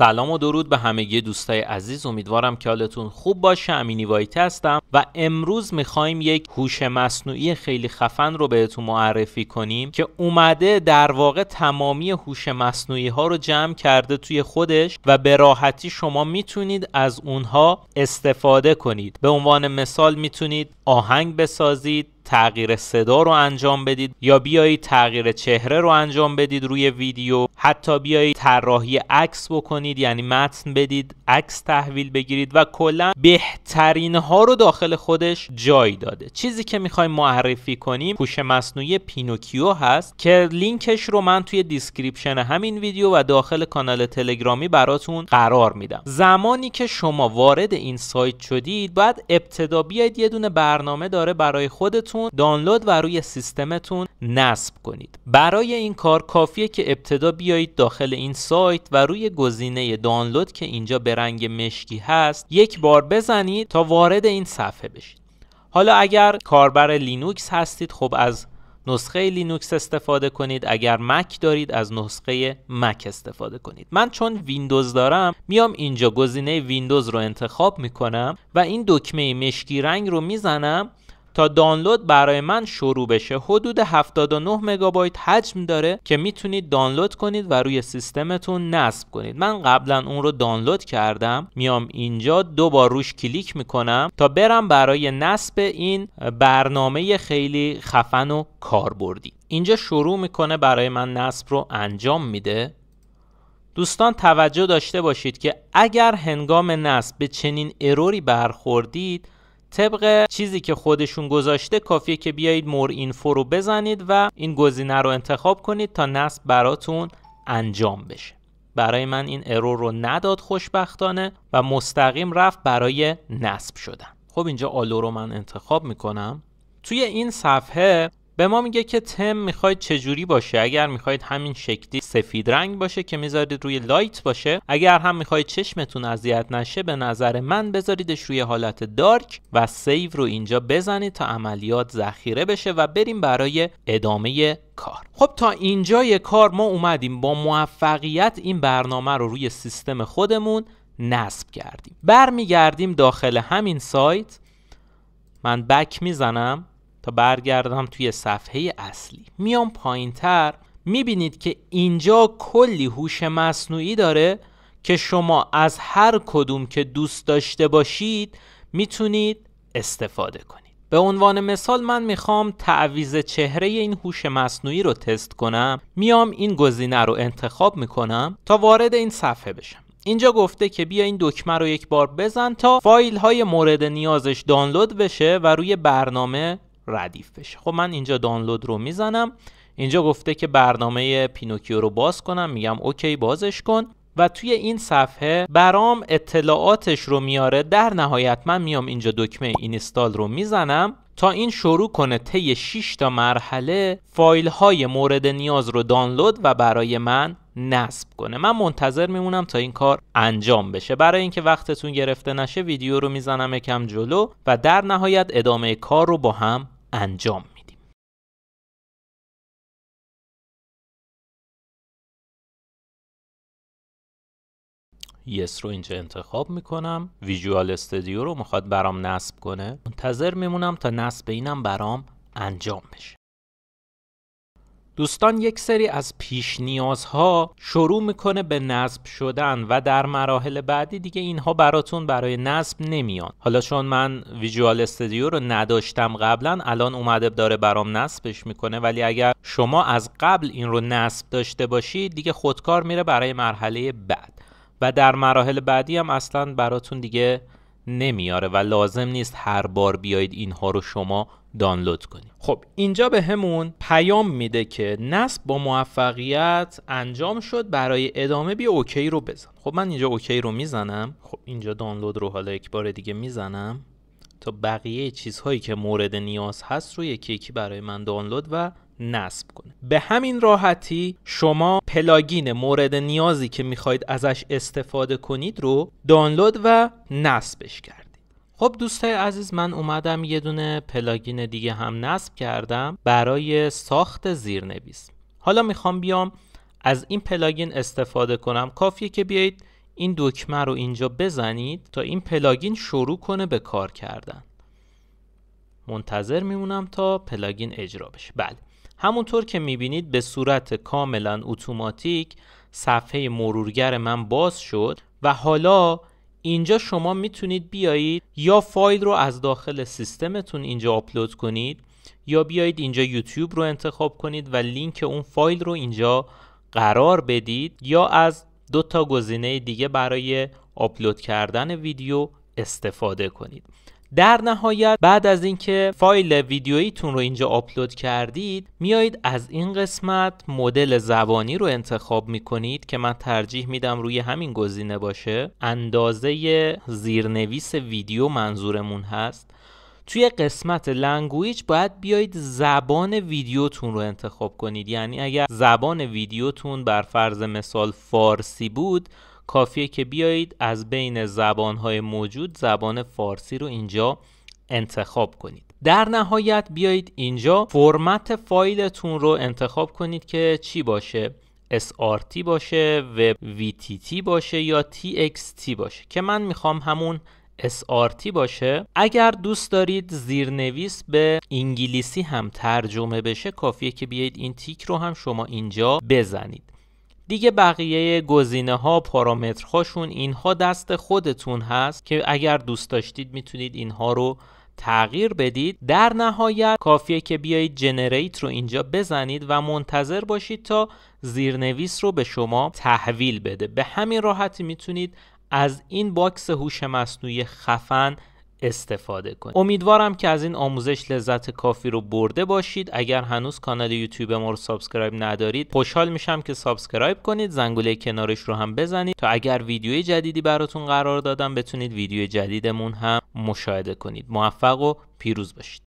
سلام و درود به همگی دوستای عزیز امیدوارم که حالتون خوب باشه امینی وایت هستم و امروز میخوایم یک هوش مصنوعی خیلی خفن رو بهتون معرفی کنیم که اومده در واقع تمامی هوش مصنوعی ها رو جمع کرده توی خودش و به راحتی شما میتونید از اونها استفاده کنید به عنوان مثال میتونید آهنگ بسازید تغییر صدا رو انجام بدید یا بیایید تغییر چهره رو انجام بدید روی ویدیو حتی بیایید طراحی عکس بکنید یعنی متن بدید عکس تحویل بگیرید و کلا بهترین ها رو داخل خودش جای داده چیزی که میخوایم معرفی کنیم هوش مصنوعی پینوکیو هست که لینکش رو من توی دیسکریپشن همین ویدیو و داخل کانال تلگرامی براتون قرار میدم زمانی که شما وارد این سایت شدید باید ابتدا بیاید یه دونه برنامه داره برای خودتون دانلود و روی سیستمتون نصب کنید برای این کار کافیه که ابتدا بیایید داخل این سایت و روی گزینه دانلود که اینجا به رنگ مشکی هست یک بار بزنید تا وارد این صفحه بشید حالا اگر کاربر لینوکس هستید خب از نسخه لینوکس استفاده کنید اگر مک دارید از نسخه مک استفاده کنید من چون ویندوز دارم میام اینجا گزینه ویندوز رو انتخاب میکنم و این دکمه مشکی رنگ رو میزنم تا دانلود برای من شروع بشه حدود 79 مگابایت حجم داره که میتونید دانلود کنید و روی سیستمتون نصب کنید من قبلا اون رو دانلود کردم میام اینجا دو بار روش کلیک میکنم تا برم برای نصب این برنامه خیلی خفن و کاربردی اینجا شروع میکنه برای من نصب رو انجام میده دوستان توجه داشته باشید که اگر هنگام نصب به چنین اروری برخوردید طبق چیزی که خودشون گذاشته کافیه که بیایید مور اینفو رو بزنید و این گزینه رو انتخاب کنید تا نصب براتون انجام بشه برای من این ارور رو نداد خوشبختانه و مستقیم رفت برای نصب شدن خب اینجا آلو رو من انتخاب میکنم توی این صفحه به ما میگه که تم میخواید چجوری باشه اگر میخواید همین شکلی سفید رنگ باشه که میذارید روی لایت باشه اگر هم میخواید چشمتون اذیت نشه به نظر من بذاریدش روی حالت دارک و سیو رو اینجا بزنید تا عملیات ذخیره بشه و بریم برای ادامه کار خب تا اینجای کار ما اومدیم با موفقیت این برنامه رو روی سیستم خودمون نصب کردیم برمیگردیم داخل همین سایت من بک میزنم تا برگردم توی صفحه اصلی میام پایین تر میبینید که اینجا کلی هوش مصنوعی داره که شما از هر کدوم که دوست داشته باشید میتونید استفاده کنید به عنوان مثال من میخوام تعویز چهره این هوش مصنوعی رو تست کنم میام این گزینه رو انتخاب میکنم تا وارد این صفحه بشم اینجا گفته که بیا این دکمه رو یک بار بزن تا فایل های مورد نیازش دانلود بشه و روی برنامه ردیف بشه خب من اینجا دانلود رو میزنم اینجا گفته که برنامه پینوکیو رو باز کنم میگم اوکی بازش کن و توی این صفحه برام اطلاعاتش رو میاره در نهایت من میام اینجا دکمه اینستال رو میزنم تا این شروع کنه طی 6 تا مرحله فایل های مورد نیاز رو دانلود و برای من نصب کنه من منتظر میمونم تا این کار انجام بشه برای اینکه وقتتون گرفته نشه ویدیو رو میزنم یکم جلو و در نهایت ادامه کار رو با هم انجام میدیم یس رو اینجا انتخاب میکنم ویژوال استودیو رو میخواد برام نصب کنه منتظر میمونم تا نصب اینم برام انجام بشه دوستان یک سری از پیش نیازها شروع میکنه به نصب شدن و در مراحل بعدی دیگه اینها براتون برای نصب نمیان حالا چون من ویژوال استودیو رو نداشتم قبلا الان اومده داره برام نصبش میکنه ولی اگر شما از قبل این رو نصب داشته باشید دیگه خودکار میره برای مرحله بعد و در مراحل بعدی هم اصلا براتون دیگه نمیاره و لازم نیست هر بار بیایید اینها رو شما دانلود کنیم خب اینجا به همون پیام میده که نصب با موفقیت انجام شد برای ادامه بی اوکی رو بزن خب من اینجا اوکی رو میزنم خب اینجا دانلود رو حالا یک بار دیگه میزنم تا بقیه چیزهایی که مورد نیاز هست رو یکی یکی برای من دانلود و نصب کنه به همین راحتی شما پلاگین مورد نیازی که میخواید ازش استفاده کنید رو دانلود و نصبش کرد خب دوستای عزیز من اومدم یه دونه پلاگین دیگه هم نصب کردم برای ساخت زیرنویس حالا میخوام بیام از این پلاگین استفاده کنم کافیه که بیایید این دکمه رو اینجا بزنید تا این پلاگین شروع کنه به کار کردن منتظر میمونم تا پلاگین اجرا بشه بله همونطور که میبینید به صورت کاملا اتوماتیک صفحه مرورگر من باز شد و حالا اینجا شما میتونید بیایید یا فایل رو از داخل سیستمتون اینجا آپلود کنید یا بیایید اینجا یوتیوب رو انتخاب کنید و لینک اون فایل رو اینجا قرار بدید یا از دو تا گزینه دیگه برای آپلود کردن ویدیو استفاده کنید در نهایت بعد از اینکه فایل ویدیوییتون رو اینجا آپلود کردید میایید از این قسمت مدل زبانی رو انتخاب میکنید که من ترجیح میدم روی همین گزینه باشه اندازه زیرنویس ویدیو منظورمون هست توی قسمت لنگویج باید بیایید زبان ویدیوتون رو انتخاب کنید یعنی اگر زبان ویدیوتون بر فرض مثال فارسی بود کافیه که بیایید از بین زبانهای موجود زبان فارسی رو اینجا انتخاب کنید در نهایت بیایید اینجا فرمت فایلتون رو انتخاب کنید که چی باشه SRT باشه و VTT باشه یا TXT باشه که من میخوام همون SRT باشه اگر دوست دارید زیرنویس به انگلیسی هم ترجمه بشه کافیه که بیایید این تیک رو هم شما اینجا بزنید دیگه بقیه گزینه ها پارامترهاشون اینها دست خودتون هست که اگر دوست داشتید میتونید اینها رو تغییر بدید در نهایت کافیه که بیایید جنریت رو اینجا بزنید و منتظر باشید تا زیرنویس رو به شما تحویل بده به همین راحتی میتونید از این باکس هوش مصنوعی خفن استفاده کنید امیدوارم که از این آموزش لذت کافی رو برده باشید اگر هنوز کانال یوتیوب ما رو سابسکرایب ندارید خوشحال میشم که سابسکرایب کنید زنگوله کنارش رو هم بزنید تا اگر ویدیوی جدیدی براتون قرار دادم بتونید ویدیو جدیدمون هم مشاهده کنید موفق و پیروز باشید